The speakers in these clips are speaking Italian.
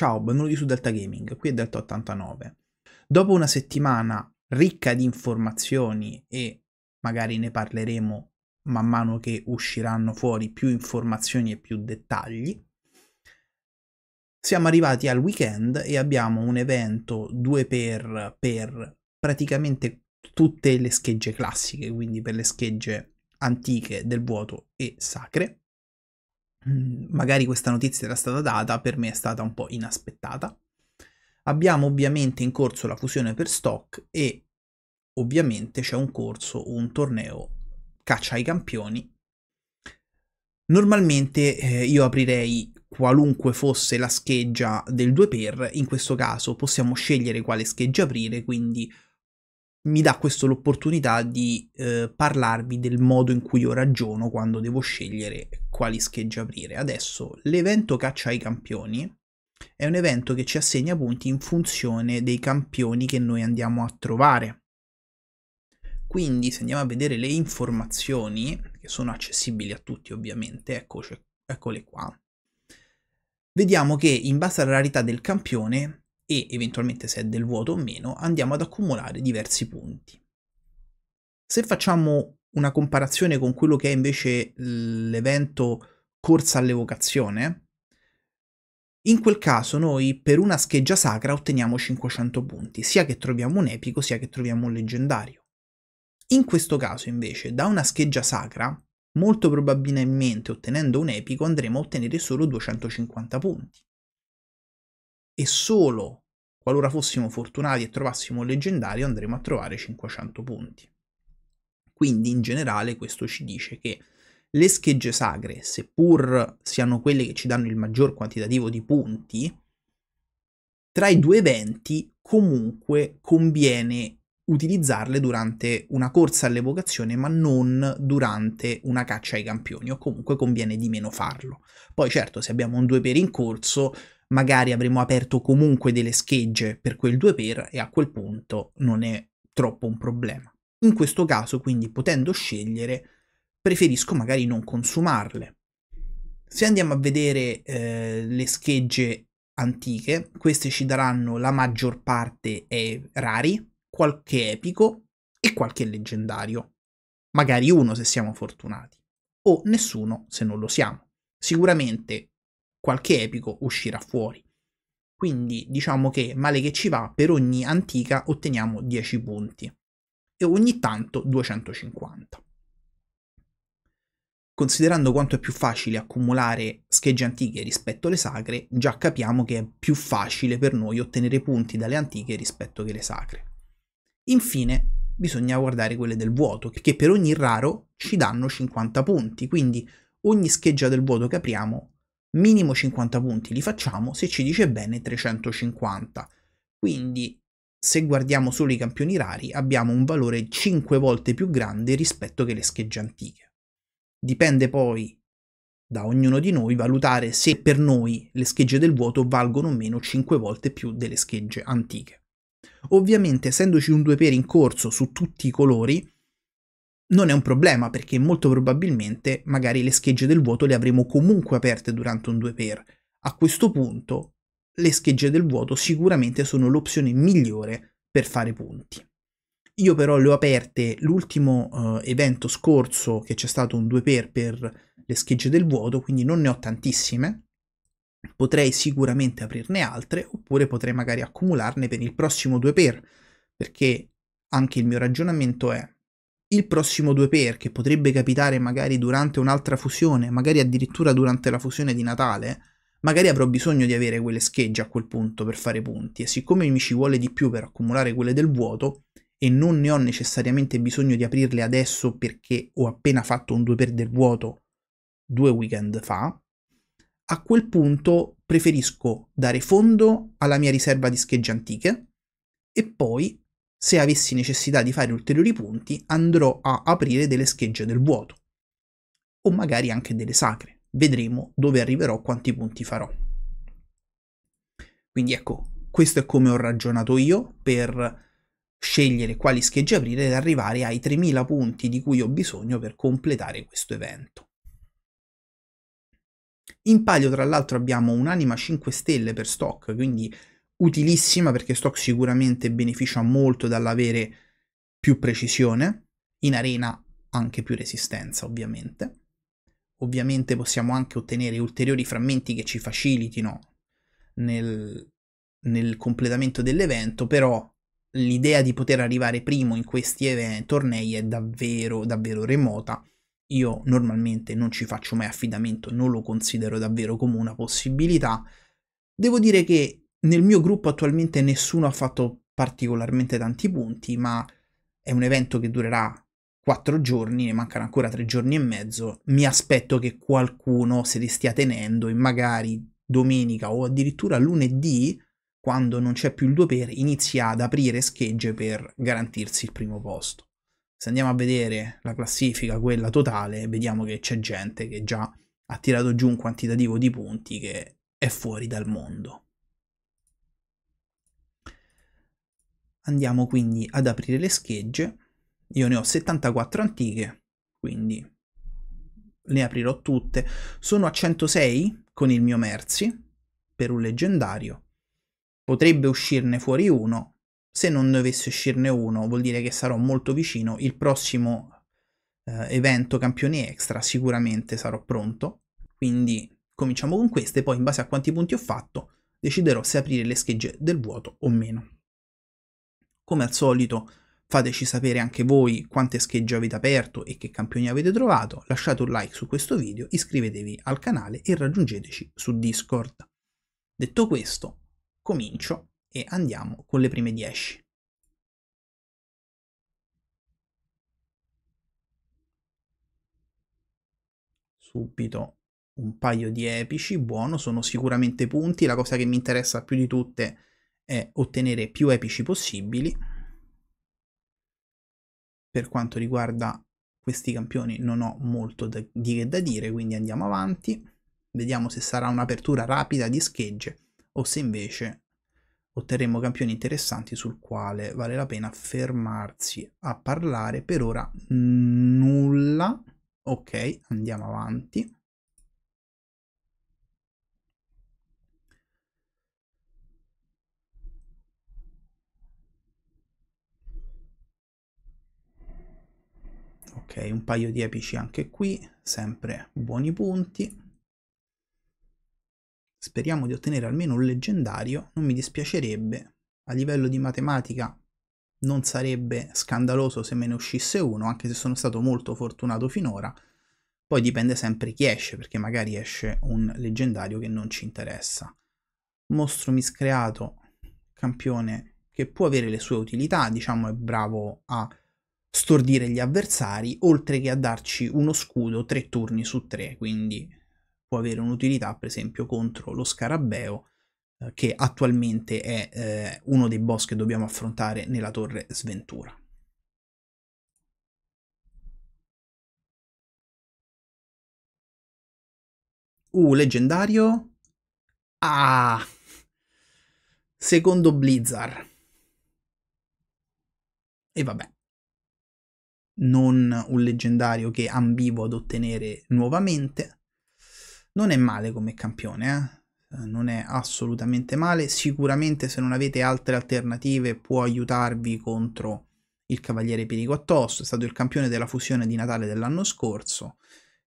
Ciao, benvenuti su Delta Gaming, qui è Delta89. Dopo una settimana ricca di informazioni e magari ne parleremo man mano che usciranno fuori più informazioni e più dettagli, siamo arrivati al weekend e abbiamo un evento 2x per praticamente tutte le schegge classiche, quindi per le schegge antiche del vuoto e sacre. Mm, magari questa notizia era stata data, per me è stata un po' inaspettata. Abbiamo ovviamente in corso la fusione per stock e ovviamente c'è un corso, un torneo caccia ai campioni. Normalmente eh, io aprirei qualunque fosse la scheggia del 2x, in questo caso possiamo scegliere quale scheggia aprire, quindi mi dà questo l'opportunità di eh, parlarvi del modo in cui io ragiono quando devo scegliere quali schegge aprire. Adesso, l'evento caccia ai campioni è un evento che ci assegna punti in funzione dei campioni che noi andiamo a trovare. Quindi, se andiamo a vedere le informazioni, che sono accessibili a tutti ovviamente, ecco, cioè, eccole qua, vediamo che in base alla rarità del campione e eventualmente se è del vuoto o meno andiamo ad accumulare diversi punti. Se facciamo una comparazione con quello che è invece l'evento corsa all'evocazione, in quel caso noi per una scheggia sacra otteniamo 500 punti, sia che troviamo un epico sia che troviamo un leggendario. In questo caso invece da una scheggia sacra, molto probabilmente ottenendo un epico andremo a ottenere solo 250 punti. E solo Qualora fossimo fortunati e trovassimo un leggendario andremo a trovare 500 punti. Quindi in generale questo ci dice che le schegge sacre, seppur siano quelle che ci danno il maggior quantitativo di punti, tra i due eventi comunque conviene utilizzarle durante una corsa all'evocazione, ma non durante una caccia ai campioni, o comunque conviene di meno farlo. Poi certo, se abbiamo un 2 per in corso, magari avremo aperto comunque delle schegge per quel 2 per e a quel punto non è troppo un problema. In questo caso, quindi, potendo scegliere, preferisco magari non consumarle. Se andiamo a vedere eh, le schegge antiche, queste ci daranno la maggior parte è rari, qualche epico e qualche leggendario. Magari uno se siamo fortunati, o nessuno se non lo siamo. Sicuramente qualche epico uscirà fuori. Quindi diciamo che male che ci va, per ogni antica otteniamo 10 punti e ogni tanto 250. Considerando quanto è più facile accumulare schegge antiche rispetto alle sacre, già capiamo che è più facile per noi ottenere punti dalle antiche rispetto che le sacre. Infine, bisogna guardare quelle del vuoto, che per ogni raro ci danno 50 punti, quindi ogni scheggia del vuoto che apriamo minimo 50 punti li facciamo, se ci dice bene 350. Quindi se guardiamo solo i campioni rari abbiamo un valore 5 volte più grande rispetto che le schegge antiche. Dipende poi da ognuno di noi valutare se per noi le schegge del vuoto valgono meno 5 volte più delle schegge antiche. Ovviamente essendoci un 2 per in corso su tutti i colori, non è un problema perché molto probabilmente magari le schegge del vuoto le avremo comunque aperte durante un 2x. A questo punto le schegge del vuoto sicuramente sono l'opzione migliore per fare punti. Io però le ho aperte l'ultimo uh, evento scorso che c'è stato un 2x per le schegge del vuoto, quindi non ne ho tantissime. Potrei sicuramente aprirne altre oppure potrei magari accumularne per il prossimo 2x, perché anche il mio ragionamento è il prossimo 2x che potrebbe capitare magari durante un'altra fusione, magari addirittura durante la fusione di Natale, magari avrò bisogno di avere quelle schegge a quel punto per fare punti e siccome mi ci vuole di più per accumulare quelle del vuoto e non ne ho necessariamente bisogno di aprirle adesso perché ho appena fatto un 2x del vuoto due weekend fa, a quel punto preferisco dare fondo alla mia riserva di schegge antiche e poi se avessi necessità di fare ulteriori punti, andrò a aprire delle schegge del vuoto, o magari anche delle sacre. Vedremo dove arriverò, quanti punti farò. Quindi ecco, questo è come ho ragionato io per scegliere quali schegge aprire ed arrivare ai 3000 punti di cui ho bisogno per completare questo evento. In palio tra l'altro abbiamo un'anima 5 stelle per stock, quindi utilissima perché Stock sicuramente beneficia molto dall'avere più precisione, in arena anche più resistenza ovviamente. Ovviamente possiamo anche ottenere ulteriori frammenti che ci facilitino nel, nel completamento dell'evento, però l'idea di poter arrivare primo in questi event, tornei è davvero, davvero remota. Io normalmente non ci faccio mai affidamento, non lo considero davvero come una possibilità. Devo dire che nel mio gruppo attualmente nessuno ha fatto particolarmente tanti punti, ma è un evento che durerà quattro giorni, ne mancano ancora tre giorni e mezzo. Mi aspetto che qualcuno se li stia tenendo e magari domenica o addirittura lunedì, quando non c'è più il 2 per, inizia ad aprire schegge per garantirsi il primo posto. Se andiamo a vedere la classifica, quella totale, vediamo che c'è gente che già ha tirato giù un quantitativo di punti che è fuori dal mondo. Andiamo quindi ad aprire le schegge. Io ne ho 74 antiche, quindi le aprirò tutte. Sono a 106 con il mio Mercy per un leggendario. Potrebbe uscirne fuori uno. Se non dovesse uscirne uno, vuol dire che sarò molto vicino. Il prossimo eh, evento campioni extra sicuramente sarò pronto. Quindi cominciamo con queste, poi in base a quanti punti ho fatto deciderò se aprire le schegge del vuoto o meno. Come al solito fateci sapere anche voi quante schegge avete aperto e che campioni avete trovato, lasciate un like su questo video, iscrivetevi al canale e raggiungeteci su Discord. Detto questo, comincio e andiamo con le prime 10. Subito un paio di epici, buono, sono sicuramente punti, la cosa che mi interessa più di tutte è è ottenere più epici possibili. Per quanto riguarda questi campioni non ho molto da dire, da dire quindi andiamo avanti. Vediamo se sarà un'apertura rapida di schegge o se invece otterremo campioni interessanti sul quale vale la pena fermarsi a parlare. Per ora nulla. Ok, andiamo avanti. ok un paio di epici anche qui sempre buoni punti speriamo di ottenere almeno un leggendario non mi dispiacerebbe a livello di matematica non sarebbe scandaloso se me ne uscisse uno anche se sono stato molto fortunato finora poi dipende sempre chi esce perché magari esce un leggendario che non ci interessa mostro miscreato campione che può avere le sue utilità diciamo è bravo a stordire gli avversari, oltre che a darci uno scudo tre turni su tre, quindi può avere un'utilità per esempio contro lo scarabeo, eh, che attualmente è eh, uno dei boss che dobbiamo affrontare nella torre sventura. Uh, leggendario. Ah! Secondo Blizzard. E vabbè non un leggendario che ambivo ad ottenere nuovamente. Non è male come campione, eh. eh? non è assolutamente male. Sicuramente se non avete altre alternative può aiutarvi contro il Cavaliere Pirico Attosso, è stato il campione della fusione di Natale dell'anno scorso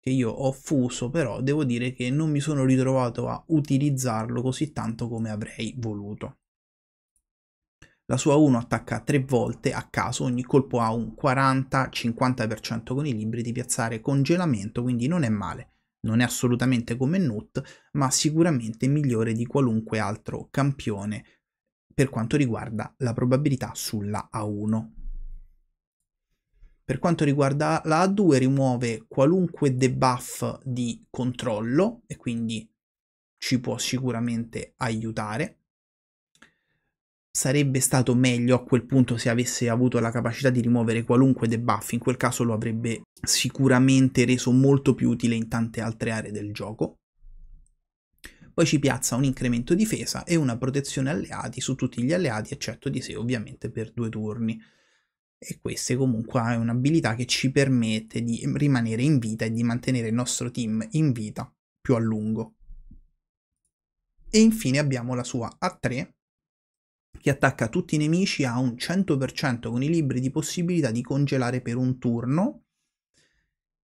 che io ho fuso, però devo dire che non mi sono ritrovato a utilizzarlo così tanto come avrei voluto. La sua 1 attacca 3 volte a caso, ogni colpo ha un 40-50% con i libri di piazzare congelamento, quindi non è male. Non è assolutamente come Nut, ma sicuramente migliore di qualunque altro campione per quanto riguarda la probabilità sulla A1. Per quanto riguarda la A2 rimuove qualunque debuff di controllo e quindi ci può sicuramente aiutare. Sarebbe stato meglio a quel punto se avesse avuto la capacità di rimuovere qualunque debuff, in quel caso lo avrebbe sicuramente reso molto più utile in tante altre aree del gioco. Poi ci piazza un incremento difesa e una protezione alleati su tutti gli alleati, eccetto di sé ovviamente per due turni. E questa comunque è un'abilità che ci permette di rimanere in vita e di mantenere il nostro team in vita più a lungo. E infine abbiamo la sua A3 che attacca tutti i nemici ha un 100% con i libri di possibilità di congelare per un turno,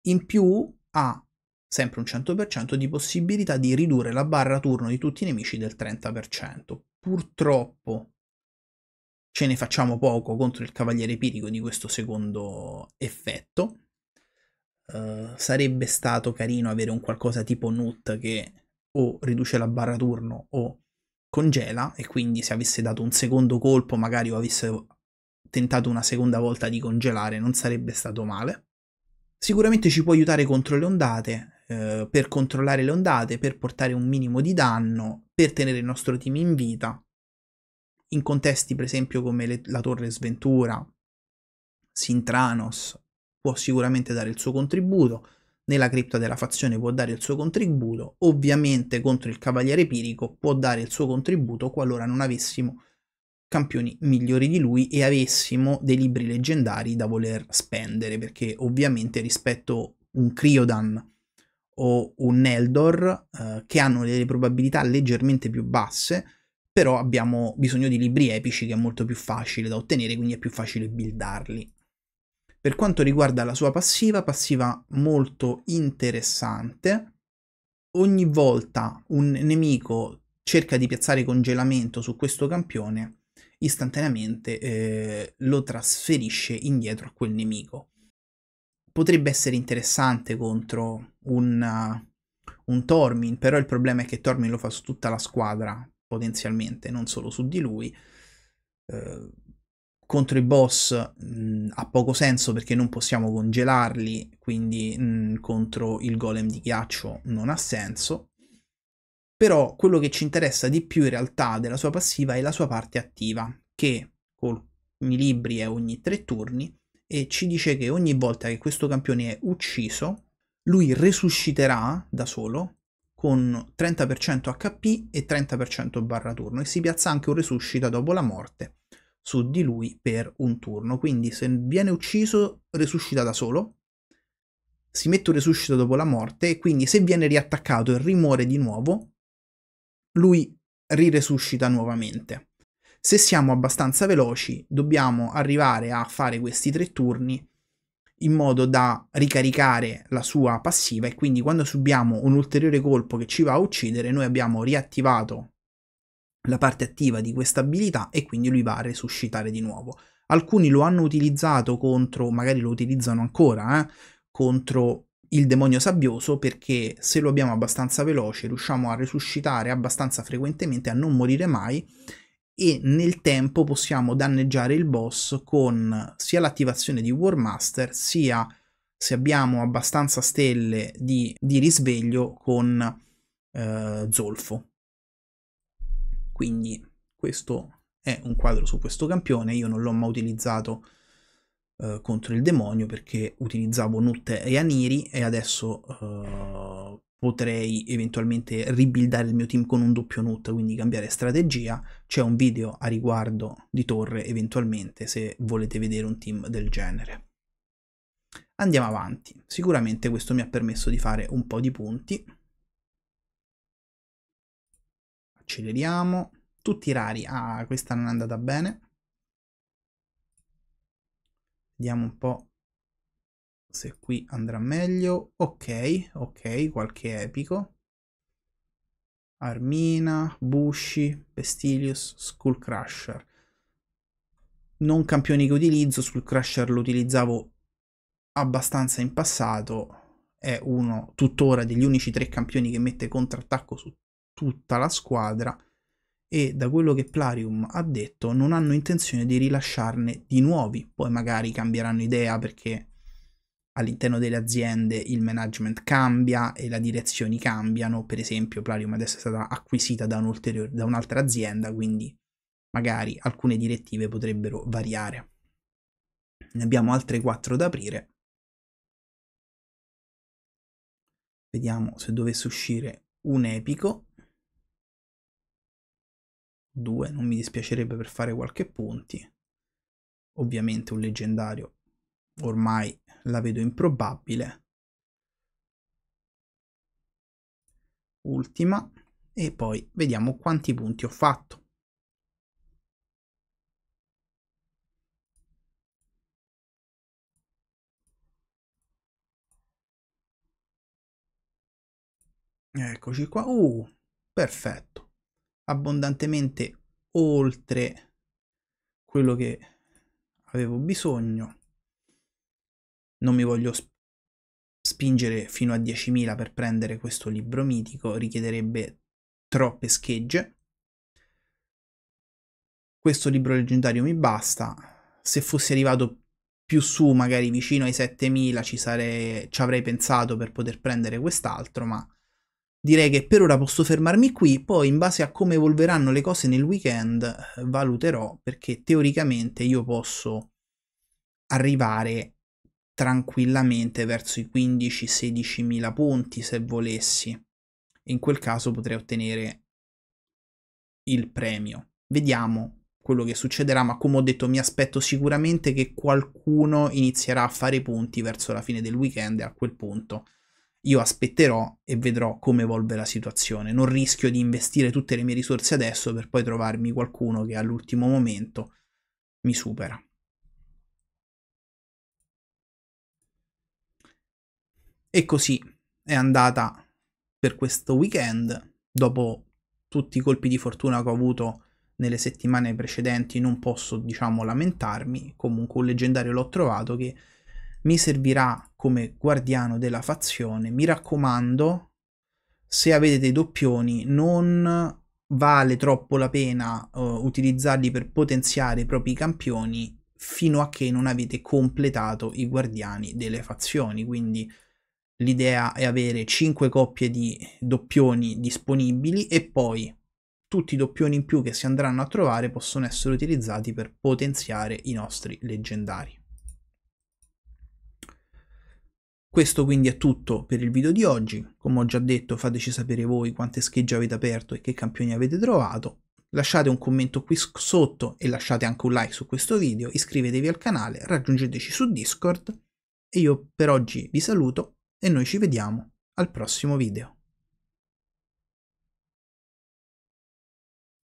in più ha sempre un 100% di possibilità di ridurre la barra turno di tutti i nemici del 30%. Purtroppo ce ne facciamo poco contro il Cavaliere Pirico di questo secondo effetto. Uh, sarebbe stato carino avere un qualcosa tipo Nut che o riduce la barra turno o congela e quindi se avesse dato un secondo colpo magari o avesse tentato una seconda volta di congelare non sarebbe stato male. Sicuramente ci può aiutare contro le ondate, eh, per controllare le ondate, per portare un minimo di danno, per tenere il nostro team in vita, in contesti per esempio come le, la Torre Sventura, Sintranos, può sicuramente dare il suo contributo, nella cripta della fazione può dare il suo contributo, ovviamente contro il cavaliere pirico può dare il suo contributo qualora non avessimo campioni migliori di lui e avessimo dei libri leggendari da voler spendere, perché ovviamente rispetto un Criodan o un Eldor eh, che hanno delle probabilità leggermente più basse, però abbiamo bisogno di libri epici che è molto più facile da ottenere, quindi è più facile buildarli. Per quanto riguarda la sua passiva, passiva molto interessante, ogni volta un nemico cerca di piazzare congelamento su questo campione, istantaneamente eh, lo trasferisce indietro a quel nemico. Potrebbe essere interessante contro un, uh, un Tormin, però il problema è che Tormin lo fa su tutta la squadra, potenzialmente, non solo su di lui. Uh, contro i boss mh, ha poco senso perché non possiamo congelarli, quindi mh, contro il golem di ghiaccio non ha senso. Però quello che ci interessa di più in realtà della sua passiva è la sua parte attiva, che con i libri è ogni tre turni e ci dice che ogni volta che questo campione è ucciso, lui resusciterà da solo con 30% HP e 30% barra turno e si piazza anche un resuscita dopo la morte su di lui per un turno. Quindi se viene ucciso resuscita da solo, si mette un resuscito dopo la morte e quindi se viene riattaccato e rimuore di nuovo, lui riresuscita nuovamente. Se siamo abbastanza veloci dobbiamo arrivare a fare questi tre turni in modo da ricaricare la sua passiva e quindi quando subiamo un ulteriore colpo che ci va a uccidere noi abbiamo riattivato la parte attiva di questa abilità e quindi lui va a resuscitare di nuovo. Alcuni lo hanno utilizzato contro, magari lo utilizzano ancora, eh, contro il demonio sabbioso perché se lo abbiamo abbastanza veloce riusciamo a resuscitare abbastanza frequentemente, a non morire mai e nel tempo possiamo danneggiare il boss con sia l'attivazione di War Master sia se abbiamo abbastanza stelle di, di risveglio con eh, zolfo quindi questo è un quadro su questo campione, io non l'ho mai utilizzato eh, contro il demonio perché utilizzavo Nut e Aniri e adesso eh, potrei eventualmente ribuildare il mio team con un doppio Nut, quindi cambiare strategia. C'è un video a riguardo di torre eventualmente se volete vedere un team del genere. Andiamo avanti, sicuramente questo mi ha permesso di fare un po' di punti. acceleriamo, tutti rari, ah questa non è andata bene. Vediamo un po' se qui andrà meglio. Ok, ok, qualche epico. Armina, Bushi, Pestilius, Skullcrusher. Non campioni che utilizzo, Skullcrusher lo utilizzavo abbastanza in passato, è uno tuttora degli unici tre campioni che mette contrattacco su tutta la squadra e da quello che Plarium ha detto non hanno intenzione di rilasciarne di nuovi, poi magari cambieranno idea perché all'interno delle aziende il management cambia e le direzioni cambiano, per esempio Plarium adesso è stata acquisita da, un da un'altra azienda, quindi magari alcune direttive potrebbero variare. Ne abbiamo altre 4 da aprire. Vediamo se dovesse uscire un epico due non mi dispiacerebbe per fare qualche punti. Ovviamente un leggendario ormai la vedo improbabile. Ultima e poi vediamo quanti punti ho fatto. Eccoci qua. Uh, perfetto abbondantemente oltre quello che avevo bisogno. Non mi voglio spingere fino a 10.000 per prendere questo libro mitico, richiederebbe troppe schegge. Questo libro leggendario mi basta. Se fossi arrivato più su, magari vicino ai 7.000, ci, sarei, ci avrei pensato per poter prendere quest'altro, ma direi che per ora posso fermarmi qui, poi in base a come evolveranno le cose nel weekend eh, valuterò perché teoricamente io posso arrivare tranquillamente verso i 15-16 mila punti se volessi e in quel caso potrei ottenere il premio. Vediamo quello che succederà, ma come ho detto mi aspetto sicuramente che qualcuno inizierà a fare punti verso la fine del weekend e a quel punto io aspetterò e vedrò come evolve la situazione. Non rischio di investire tutte le mie risorse adesso per poi trovarmi qualcuno che all'ultimo momento mi supera. E così è andata per questo weekend. Dopo tutti i colpi di fortuna che ho avuto nelle settimane precedenti non posso, diciamo, lamentarmi. Comunque un leggendario l'ho trovato che mi servirà come guardiano della fazione. Mi raccomando, se avete dei doppioni, non vale troppo la pena uh, utilizzarli per potenziare i propri campioni fino a che non avete completato i guardiani delle fazioni. Quindi l'idea è avere 5 coppie di doppioni disponibili e poi tutti i doppioni in più che si andranno a trovare possono essere utilizzati per potenziare i nostri leggendari. Questo quindi è tutto per il video di oggi, come ho già detto fateci sapere voi quante schegge avete aperto e che campioni avete trovato, lasciate un commento qui sotto e lasciate anche un like su questo video, iscrivetevi al canale, raggiungeteci su Discord e io per oggi vi saluto e noi ci vediamo al prossimo video.